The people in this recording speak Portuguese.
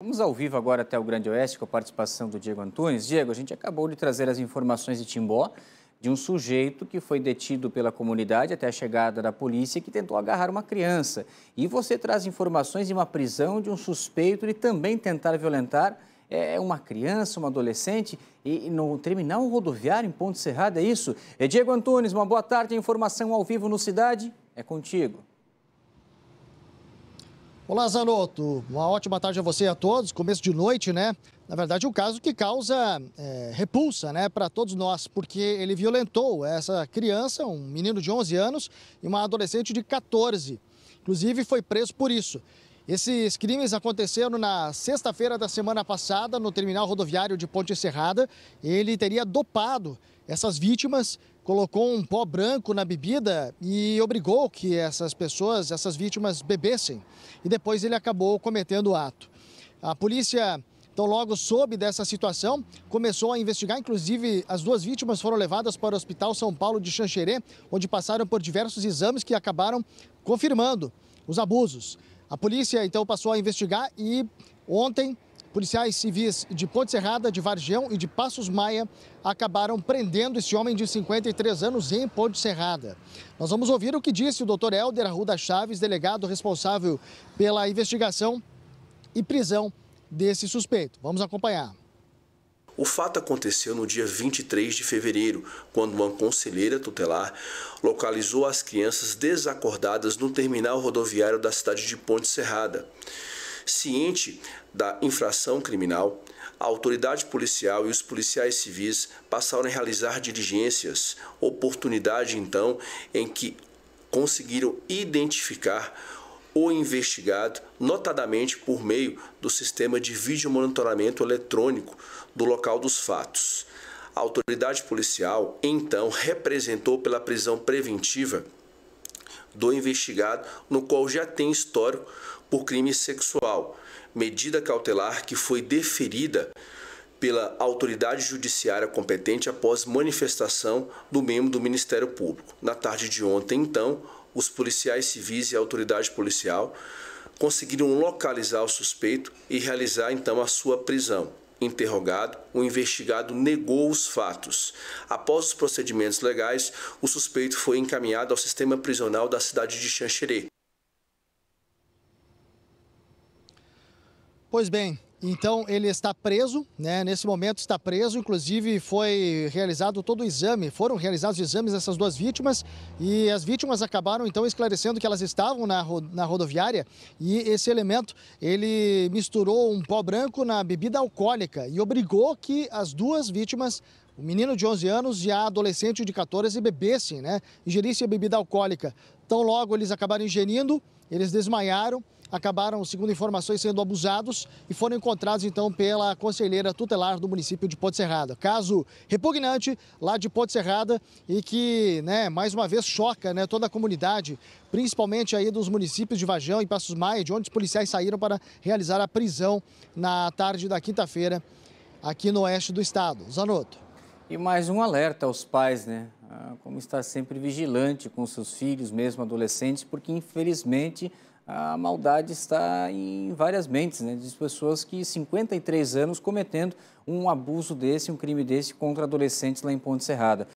Vamos ao vivo agora até o Grande Oeste com a participação do Diego Antunes. Diego, a gente acabou de trazer as informações de Timbó de um sujeito que foi detido pela comunidade até a chegada da polícia que tentou agarrar uma criança. E você traz informações de uma prisão de um suspeito de também tentar violentar é, é uma criança, uma adolescente e, no terminal rodoviário em Ponte Serrada, é isso? É Diego Antunes, uma boa tarde, informação ao vivo no Cidade, é contigo. Olá, Zanotto. Uma ótima tarde a você e a todos. Começo de noite, né? Na verdade, um caso que causa é, repulsa né, para todos nós, porque ele violentou essa criança, um menino de 11 anos, e uma adolescente de 14. Inclusive, foi preso por isso. Esses crimes aconteceram na sexta-feira da semana passada no terminal rodoviário de Ponte Serrada. Ele teria dopado essas vítimas, colocou um pó branco na bebida e obrigou que essas pessoas, essas vítimas, bebessem. E depois ele acabou cometendo o ato. A polícia então, logo soube dessa situação, começou a investigar. Inclusive, as duas vítimas foram levadas para o Hospital São Paulo de Xanxerê, onde passaram por diversos exames que acabaram confirmando os abusos. A polícia então passou a investigar e ontem policiais civis de Ponte Serrada, de Vargião e de Passos Maia acabaram prendendo esse homem de 53 anos em Ponte Serrada. Nós vamos ouvir o que disse o doutor Helder Arruda Chaves, delegado responsável pela investigação e prisão desse suspeito. Vamos acompanhar. O fato aconteceu no dia 23 de fevereiro, quando uma conselheira tutelar localizou as crianças desacordadas no terminal rodoviário da cidade de Ponte Serrada. Ciente da infração criminal, a autoridade policial e os policiais civis passaram a realizar diligências, oportunidade então em que conseguiram identificar o investigado, notadamente por meio do sistema de vídeo monitoramento eletrônico do local dos fatos. A autoridade policial então representou pela prisão preventiva do investigado, no qual já tem histórico por crime sexual, medida cautelar que foi deferida pela autoridade judiciária competente após manifestação do membro do Ministério Público. Na tarde de ontem, então, os policiais civis e a autoridade policial conseguiram localizar o suspeito e realizar então a sua prisão. Interrogado, o investigado negou os fatos. Após os procedimentos legais, o suspeito foi encaminhado ao sistema prisional da cidade de Xanxerê. Pois bem, então ele está preso, né? Nesse momento está preso. Inclusive foi realizado todo o exame, foram realizados exames dessas duas vítimas e as vítimas acabaram então esclarecendo que elas estavam na, na rodoviária e esse elemento ele misturou um pó branco na bebida alcoólica e obrigou que as duas vítimas o menino de 11 anos e a adolescente de 14 bebessem, né? Ingerissem bebida alcoólica. Então logo eles acabaram ingerindo, eles desmaiaram acabaram, segundo informações, sendo abusados e foram encontrados então pela conselheira tutelar do município de Ponte Serrada. Caso repugnante lá de Ponte Serrada e que, né, mais uma vez choca, né, toda a comunidade, principalmente aí dos municípios de Vajão e Passos Maia, de onde os policiais saíram para realizar a prisão na tarde da quinta-feira aqui no oeste do estado. Zanotto. E mais um alerta aos pais, né? Ah, como estar sempre vigilante com seus filhos, mesmo adolescentes, porque infelizmente a maldade está em várias mentes, né? De pessoas que 53 anos cometendo um abuso desse, um crime desse contra adolescentes lá em Ponte Serrada.